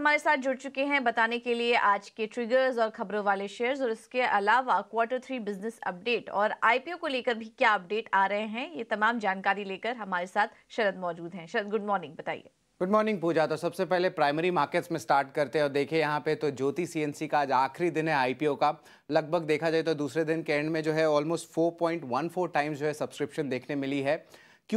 हमारे साथ जुड़ चुके हैं बताने के लिए आज के ट्रिगर्स और खबरों वाले शेयर्स और इसके अलावा क्वार्टर थ्री बिजनेस अपडेट और आईपीओ को लेकर भी क्या अपडेट आ रहे हैं ये तमाम जानकारी लेकर हमारे साथ शरद मौजूद हैं शरद गुड मॉर्निंग बताइए गुड मॉर्निंग पूजा तो सबसे पहले प्राइमरी मार्केट्स में स्टार्ट करते हैं और देखिए यहाँ पे तो ज्योति सीएनसी का आज आखिरी दिन है आईपीओ का लगभग देखा जाए तो दूसरे दिन के एंड में जो है ऑलमोस्ट 4.14 टाइम्स जो है सब्सक्रिप्शन देखने मिली है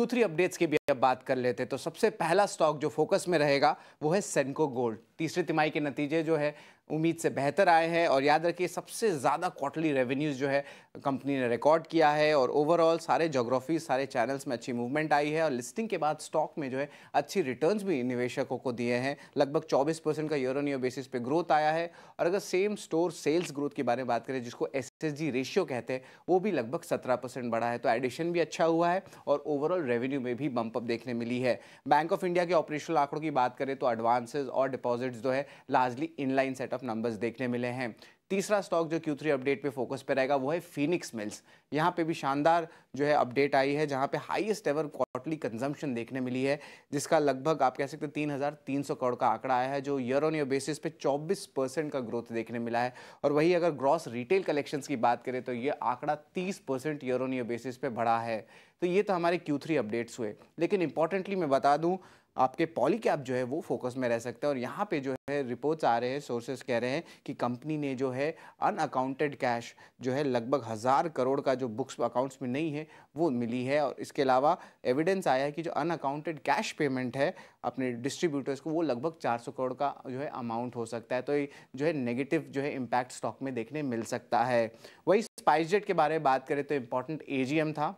थ्री अपडेट्स की भी अब बात कर लेते हैं तो सबसे पहला स्टॉक जो फोकस में रहेगा वो है सेंको गोल्ड तीसरे तिमाही के नतीजे जो है उम्मीद से बेहतर आए हैं और याद रखिए सबसे ज़्यादा क्वार्टरली रेवेन्यूज़ जो है कंपनी ने रिकॉर्ड किया है और ओवरऑल सारे जोग्राफी सारे चैनल्स में अच्छी मूवमेंट आई है और लिस्टिंग के बाद स्टॉक में जो है अच्छी रिटर्न्स भी निवेशकों को दिए हैं लगभग 24 परसेंट का ईयर ऑन ईयर बेसिस पे ग्रोथ आया है और अगर सेम स्टोर सेल्स ग्रोथ के बारे में बात करें जिसको एस रेशियो कहते हैं वो भी लगभग सत्रह परसेंट बढ़ा है तो एडिशन भी अच्छा हुआ है और ओवरऑल रेवेन्यू में भी बम्पअप देखने मिली है बैंक ऑफ इंडिया के ऑपरेशनल आंकड़ों की बात करें तो एडवांसेज और डिपॉजिट्स जो है largely in line set set of numbers देखने मिले हैं तीसरा स्टॉक जो Q3 अपडेट पे फोकस पे रहेगा वो है फिनिक्स मिल्स यहाँ पे भी शानदार जो है अपडेट आई है जहाँ पे हाईएस्ट एवर क्वार्टरली कंजम्पशन देखने मिली है जिसका लगभग आप कह सकते हैं तीन हज़ार तीन सौ करोड़ का आंकड़ा आया है जो ईयर ऑन ईयर बेसिस पे चौबीस परसेंट का ग्रोथ देखने मिला है और वही अगर ग्रॉस रिटेल कलेक्शन की बात करें तो ये आंकड़ा तीस percent year on year basis पे बढ़ा है तो ये तो हमारे क्यू अपडेट्स हुए लेकिन इंपॉर्टेंटली मैं बता दूँ आपके पॉलीकैप जो है वो फोकस में रह सकता है और यहाँ पे जो है रिपोर्ट्स आ रहे हैं सोर्सेस कह रहे हैं कि कंपनी ने जो है अनअकाउंटेड कैश जो है लगभग हज़ार करोड़ का जो बुक्स अकाउंट्स में नहीं है वो मिली है और इसके अलावा एविडेंस आया है कि जो अनअकाउंटेड कैश पेमेंट है अपने डिस्ट्रीब्यूटर्स को वो लगभग चार करोड़ का जो है अमाउंट हो सकता है तो जो है नेगेटिव जो है इम्पैक्ट स्टॉक में देखने मिल सकता है वही स्पाइसजेट के बारे में बात करें तो इम्पॉर्टेंट ए था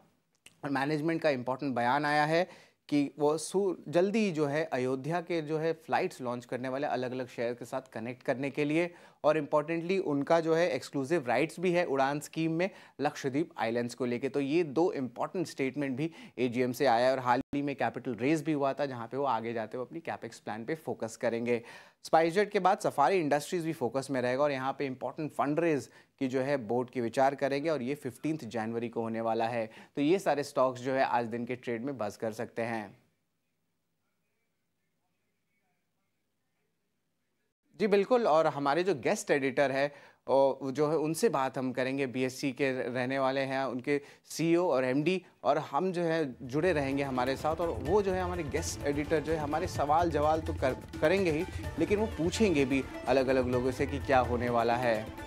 और मैनेजमेंट का इम्पॉर्टेंट बयान आया है कि वो जल्दी जो है अयोध्या के जो है फ्लाइट्स लॉन्च करने वाले अलग अलग शहर के साथ कनेक्ट करने के लिए और इम्पॉर्टेंटली उनका जो है एक्सक्लूसिव राइट्स भी है उड़ान स्कीम में लक्षद्वीप आइलैंड्स को लेके तो ये दो इम्पॉर्टेंट स्टेटमेंट भी एजीएम से आया है और हाल में कैपिटल रेज भी हुआ था जहाँ पे वो आगे जाते हुए अपनी कैपेक्स प्लान पे फोकस करेंगे स्पाइसजेट के बाद सफारी इंडस्ट्रीज भी फोकस में रहेगा और यहाँ पे इंपॉर्टेंट फंड रेज की जो है बोर्ड की विचार करेंगे और ये फिफ्टींथ जनवरी को होने वाला है तो ये सारे स्टॉक्स जो है आज दिन के ट्रेड में बस कर सकते हैं जी बिल्कुल और हमारे जो गेस्ट एडिटर है और जो है उनसे बात हम करेंगे बीएससी के रहने वाले हैं उनके सीईओ e और एमडी और हम जो है जुड़े रहेंगे हमारे साथ और वो जो है हमारे गेस्ट एडिटर जो है हमारे सवाल जवाल तो कर, करेंगे ही लेकिन वो पूछेंगे भी अलग अलग लोगों से कि क्या होने वाला है